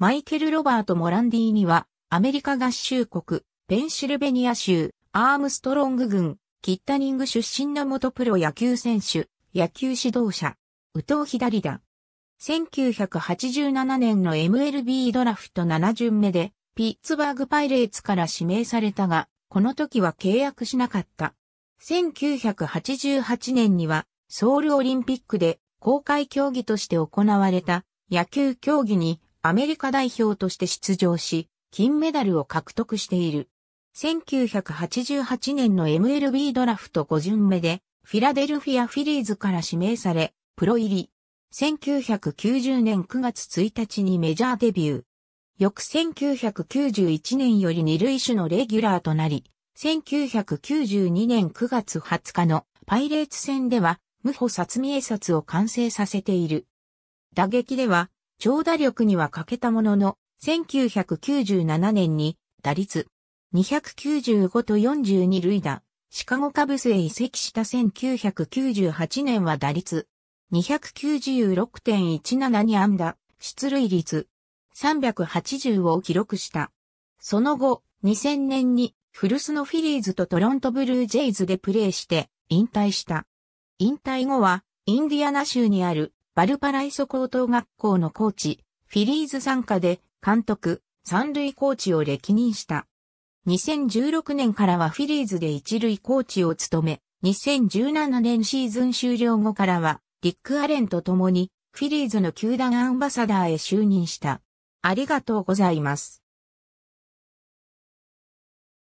マイケル・ロバート・モランディには、アメリカ合衆国、ペンシルベニア州、アームストロング郡、キッタニング出身の元プロ野球選手、野球指導者、宇藤左だ。1987年の MLB ドラフト7巡目で、ピッツバーグパイレーツから指名されたが、この時は契約しなかった。1988年には、ソウルオリンピックで公開競技として行われた野球競技にアメリカ代表として出場し、金メダルを獲得している。1988年の MLB ドラフト5巡目で、フィラデルフィア・フィリーズから指名され、プロ入り。1990年9月1日にメジャーデビュー。翌1991年より二類種のレギュラーとなり、1992年9月20日のパイレーツ戦では、無保殺見え札を完成させている。打撃では、長打力には欠けたものの、1997年に打率295と42塁打、シカゴカブスへ移籍した1998年は打率296.17に安打、出塁率380を記録した。その後、2000年にフルスのフィリーズとトロントブルージェイズでプレーして引退した。引退後はインディアナ州にあるバルパライソ高等学校のコーチ、フィリーズ参加で監督、三塁コーチを歴任した。2016年からはフィリーズで一塁コーチを務め、2017年シーズン終了後からは、リック・アレンと共に、フィリーズの球団アンバサダーへ就任した。ありがとうございます。